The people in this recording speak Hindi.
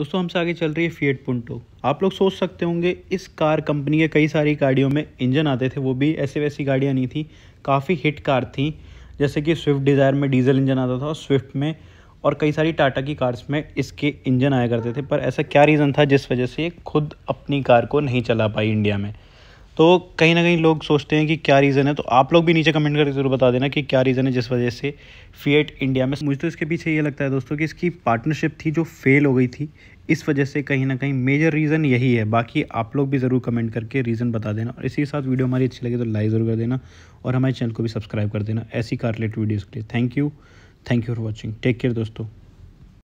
दोस्तों हमसे आगे चल रही है फीएट पुंटो आप लोग सोच सकते होंगे इस कार कंपनी के कई सारी गाड़ियों में इंजन आते थे वो भी ऐसी वैसी गाड़ियाँ नहीं थी काफ़ी हिट कार थी जैसे कि स्विफ्ट डिज़ायर में डीजल इंजन आता था और स्विफ्ट में और कई सारी टाटा की कार्स में इसके इंजन आया करते थे पर ऐसा क्या रीज़न था जिस वजह से ये खुद अपनी कार को नहीं चला पाई इंडिया में तो कहीं ना कहीं लोग सोचते हैं कि क्या रीज़न है तो आप लोग भी नीचे कमेंट करके जरूर बता देना कि क्या रीज़न है जिस वजह से फीएट इंडिया में मुझे तो इसके पीछे ये लगता है दोस्तों कि इसकी पार्टनरशिप थी जो फेल हो गई थी इस वजह से कहीं ना कहीं मेजर रीज़न यही है बाकी आप लोग भी ज़रूर कमेंट करके रीज़न बता देना और इसी के साथ वीडियो हमारी अच्छी लगे तो लाइक ज़रूर कर देना और हमारे चैनल को भी सब्सक्राइब कर देना ऐसी कार रिलेटेड वीडियोज़ के लिए thank you thank you for watching take care दोस्तों